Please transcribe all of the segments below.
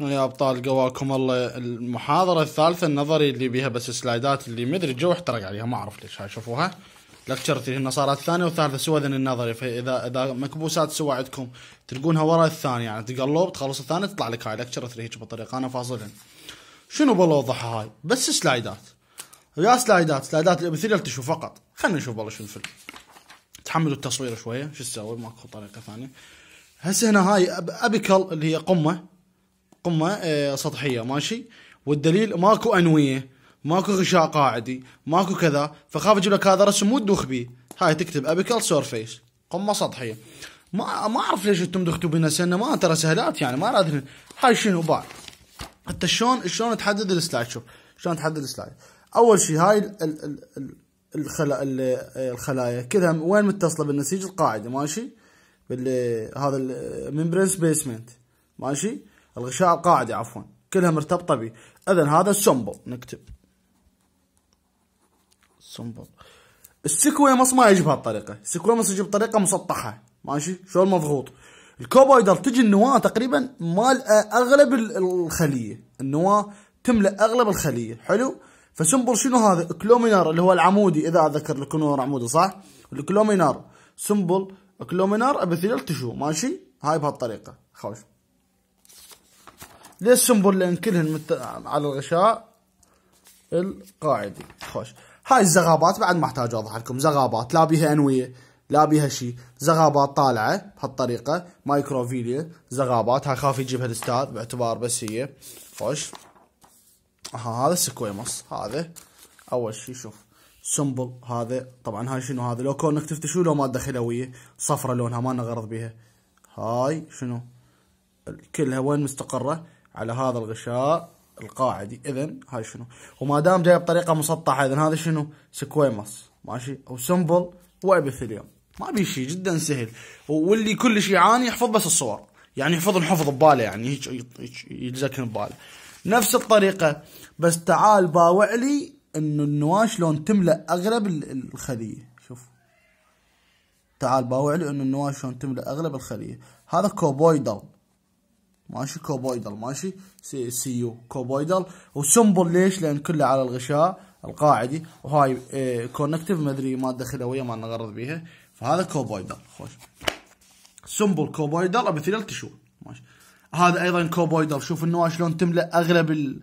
يا ابطال قواكم الله المحاضره الثالثه النظري اللي بيها بس سلايدات اللي ما ادري الجو احترق عليها ما اعرف ليش هاي شوفوها لكتشر هنا صارت الثانيه والثالثه سوى ذن النظري فاذا اذا مكبوسات سوى عندكم تلقونها ورا الثانيه يعني تقلب تخلص الثانيه تطلع لك هاي لكتشر 3 هيك بالطريقه انا فاصلها شنو بوضحها هاي بس سلايدات يا سلايدات سلايدات الامثله تشوف فقط خلينا نشوف والله شنو الفيلم تحملوا التصوير شويه شو تسوي ماكو طريقه ثانيه هسه هنا هاي ابيكل اللي هي قمه قمه آه، سطحيه ماشي والدليل ماكو انويه ماكو غشاء قاعدي ماكو كذا فخاف اجيب لك هذا رسم مو تدوخ بيه هاي تكتب ابيكال سيرفيس قمه سطحيه ما ما اعرف ليش انتم دختوا بنا سنه ما ترى سهلات يعني ما ادري هاي شنو بعد انت شلون شلون تحدد السلايد شوف شلون تحدد السلايد اول شيء هاي ال ال ال الخلا آه، الخلايا كذا وين متصله بالنسيج القاعده ماشي بال هذا الممبرين سبيسمنت آه، ماشي الغشاء القاعدي عفوا كلها مرتبطة به إذا هذا السمبل نكتب سمبل مص ما يجي بهالطريقة مص يجي بطريقة مسطحة ماشي شلون مضغوط الكوبويدر تجي النواة تقريبا مالئة أغلب الخلية النواة تملأ أغلب الخلية حلو فسمبل شنو هذا كلومينار اللي هو العمودي إذا أذكر هو عمودي صح الكلومينار سمبل كلومينار ابيثيل تشو ماشي هاي بهالطريقة خوش ليش سنبل لان كلهن مت... على الغشاء القاعدي خوش هاي الزغابات بعد ما احتاج اوضح لكم زغابات لا بيها انويه لا بيها شيء زغابات طالعه بهالطريقه مايكروفيليا زغابات هاي خاف يجيبها الاستاذ باعتبار بس هي خوش ها هذا السكويموس هذا اول شيء شوف سمبل هذا طبعا هاي شنو هذا لو كونك تفتشوا لو ماده خلويه صفرة لونها ما لنا غرض بيها هاي شنو كلها وين مستقره على هذا الغشاء القاعدي اذا هاي شنو وما دام جاي بطريقه مسطحه اذا هذا شنو سكويمس ماشي او سمبل وابيثيليوم ما بي شيء جدا سهل واللي كل شيء يعاني يحفظ بس الصور يعني يحفظ الحفظ بباله يعني هيك يتذكر بباله نفس الطريقه بس تعال باوع لي انه النواه شلون تملا اغلب الخليه شوف تعال باوع لي انه النواه شلون تملا اغلب الخليه هذا كوبويدل ماشي كوبويدل ماشي سي, سي يو كوبويدل وسمبل ليش لان كله على الغشاء القاعدي وهاي كونكتيف إيه، ما ادري ماده خلويه ما نغرض بيها فهذا كوبويدل خوش سمبل كوبويدل ابيثيلال تشو ماشي هذا ايضا كوبويدل شوف النواه شلون تملا اغلب ال...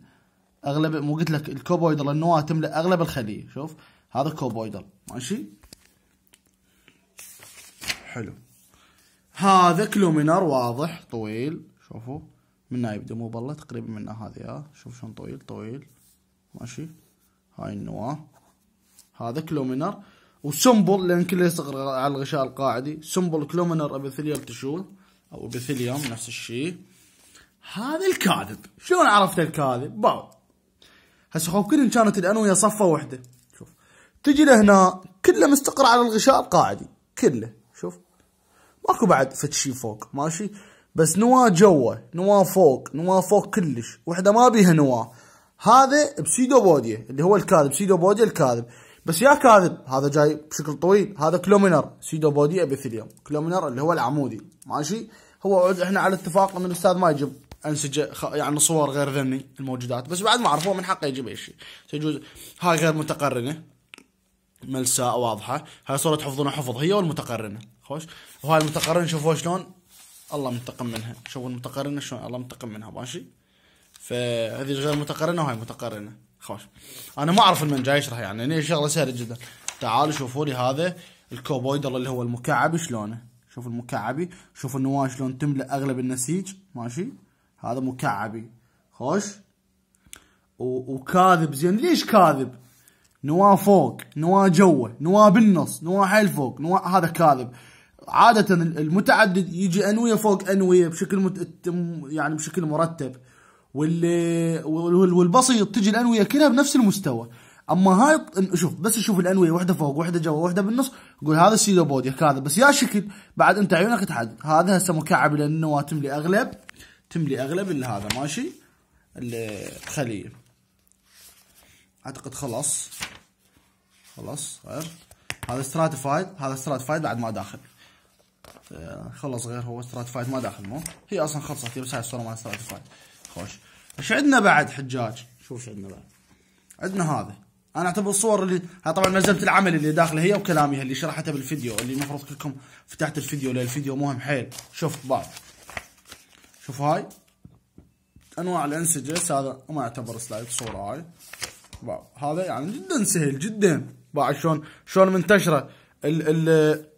اغلب مو قلت لك الكوبويدل النواه تملا اغلب الخليه شوف هذا كوبويدل ماشي حلو هذا كلومينر واضح طويل شوفوا من هنا يبدأ مو بالله تقريبا من هذه ها شوف شلون طويل طويل ماشي هاي النواة هذا كلومينر وسمبل لان كله يصغر على الغشاء القاعدي سمبل كلومينر ابيثيليوم تشول او ابيثيليوم نفس الشيء هذا الكاذب شلون عرفت الكاذب باو هسه خو كلن كانت الانويه صفه واحده شوف تجي لهنا كله مستقر على الغشاء القاعدي كله شوف ماكو بعد فتشي فوق ماشي بس نواه جوا نواه فوق نواه فوق كلش وحده ما بيها نواه هذا بسيدو بوديا اللي هو الكاذب سيدو بوديا الكاذب بس يا كاذب هذا جاي بشكل طويل هذا كلومينر سيدو بوديا ابيثيليوم كلومينر اللي هو العمودي ماشي هو احنا على اتفاق ان الاستاذ ما يجيب انسجه يعني صور غير ذني الموجودات بس بعد ما عرفوه من حقه يجيب اي شيء تجوز هاي غير متقرنه ملساء واضحه هاي صوره حفظنا حفظ هي والمتقرنه خوش وهاي المتقرنه شوفوا شلون الله منتقم منها شوفوا المتقارنه شلون الله منتقم منها ماشي فهذه غير متقارنه وهاي متقارنه خوش انا ما اعرف المنجا يشرح يعني هي شغله سهله جدا تعالوا شوفوا لي هذا الكوبويد اللي هو المكعب شلونه شوف المكعبي شوف النواه شلون تملا اغلب النسيج ماشي هذا مكعبي خوش وكاذب زين ليش كاذب نواه فوق نواه جوه نواه بالنص نواه حيل فوق نواه هذا كاذب عادة المتعدد يجي أنوية فوق أنوية بشكل مت... يعني بشكل مرتب واللي والبسيط تجي الأنوية كلها بنفس المستوى اما هاي شوف بس تشوف الانويه وحده فوق وحده جوا وحده بالنص قول هذا بودي كذا بس يا شكل بعد انت عيونك تحدد هذا هسه مكعب لان تملي اغلب تملي اغلب اللي هذا ماشي الخليه اعتقد خلاص خلاص هذا ستراتيفايد هذا ستراتيفايد بعد ما داخل خلص غير هو ستراتيفايد ما داخل مو هي اصلا خلصت بس هاي الصوره مال ستراتيفايد خوش ايش عندنا بعد حجاج شوف ايش عندنا بعد عندنا هذا انا اعتبر الصور اللي طبعا نزلت العمل اللي داخله هي وكلامي اللي شرحته بالفيديو اللي المفروض كلكم فتحت الفيديو لان الفيديو مهم حيل شوف بعد شوف هاي انواع الانسجه هذا ما يعتبر سلايد صوره هاي هذا يعني جدا سهل جدا بعد شلون شلون منتشره ال ال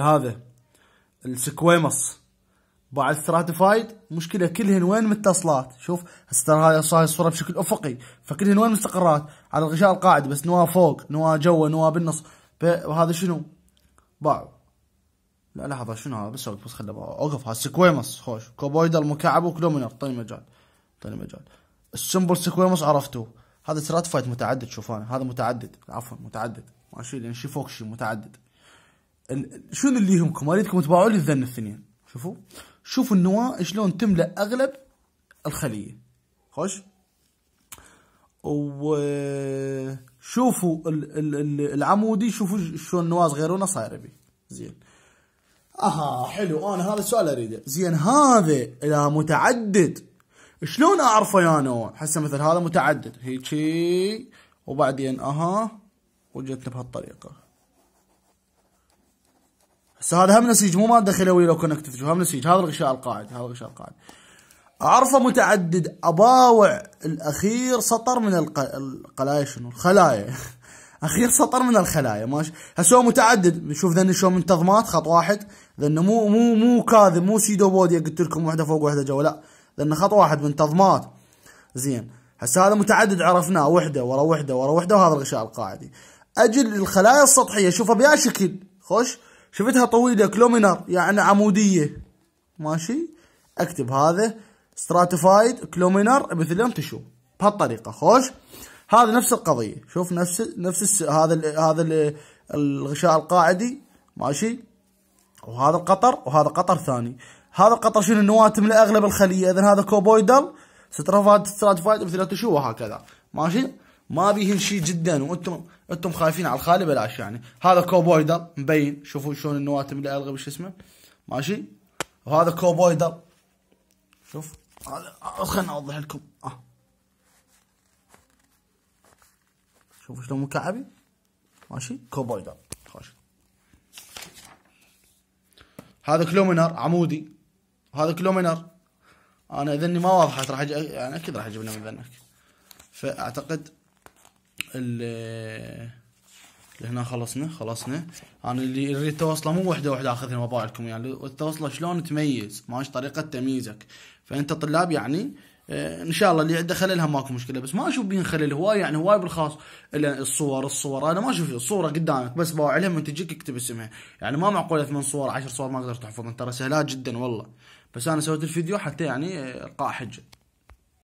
هذا السكويمس بعد ستراتيفايد مشكله كلهن وين متصلات شوف هسه هاي الصوره بشكل افقي فكلهن وين مستقرات على الغشاء القاعد بس نواه فوق نواه جوا نواه بالنص وهذا شنو باع لا لحظة شنو هذا بس بس خلي اوقف هذا سكويمس خوش كوبويدر مكعب وكلومينر طيب مجال طيب مجال السمبل سكويمس عرفتوه هذا ستراتيفايد متعدد شوف انا هذا متعدد عفوا متعدد ماشي لان شي فوق شي متعدد شنو اللي يهمكم اريدكم تباعوا لي الذن الاثنين شوفوا شوفوا النواه شلون تملا اغلب الخليه خوش وشوفوا العمودي شوفوا شلون النواه صغيرونه صايره بي زين اها حلو انا هذا السؤال اريده زين هذا اذا متعدد شلون اعرفه يا نوع هسه مثل هذا متعدد هيجي وبعدين اها وجدت بهالطريقه هسه هذا هم نسيج مو ماده خلويه لو كونكتيف هم نسيج هذا الغشاء القاعد هذا الغشاء القاعد عرفه متعدد أباوع الأخير سطر من القلايا شنو الخلايا أخير سطر من الخلايا ماشي هسه هو متعدد نشوف ذن شلون منتظمات خط واحد ذن مو مو مو كاذب مو سيدو بودي قلت لكم واحدة فوق واحدة جوا لا ذن خط واحد منتظمات زين هسه هذا متعدد عرفناه وحدة ورا وحدة ورا وحدة وهذا الغشاء القاعدي أجل الخلايا السطحية شوفها بأي شكل خوش شفتها طويلة كلومينر يعني عمودية ماشي اكتب هذا ستراتيفايد كلومينر ابيثيليوم تشو بهالطريقة خوش هذا نفس القضية شوف نفس نفس الس... هذا ال... هذا ال... الغشاء القاعدي ماشي وهذا القطر وهذا قطر ثاني هذا القطر شنو النواة تملأ اغلب الخلية اذا هذا كوبويدل ستراتيفايد ابيثيليوم تشو وهكذا ماشي ما بيهن شيء جدا وانتم انتم خايفين على الخالي بلاش يعني هذا كوبويدر مبين شوفوا شلون النواتم اللي الغى بش اسمه ماشي وهذا كوبويدر شوف هذا آه، خلنا اوضح لكم آه. شوفوا شلون مكعبي ماشي كوبويدر خوش هذا كلومينر عمودي وهذا كلومينر انا اذني ما واضحت راح يعني اكيد راح لنا من ذنك فاعتقد هنا خلصنا خلصنا انا اللي اريد توصله مو وحده وحده اخذها وابا يعني التوصله شلون تميز ماش طريقه تمييزك فانت طلاب يعني آه، ان شاء الله اللي عنده خللها ماكو مشكله بس ما اشوف بين خلل هواي يعني هواي بالخاص الصور الصور انا ما اشوف الصوره قدامك بس باوع عليها من تجيك اكتب اسمها يعني ما معقوله ثمان صور عشر صور ما اقدر تحفظهم ترى سهلات جدا والله بس انا سويت الفيديو حتى يعني آه، القاء حجه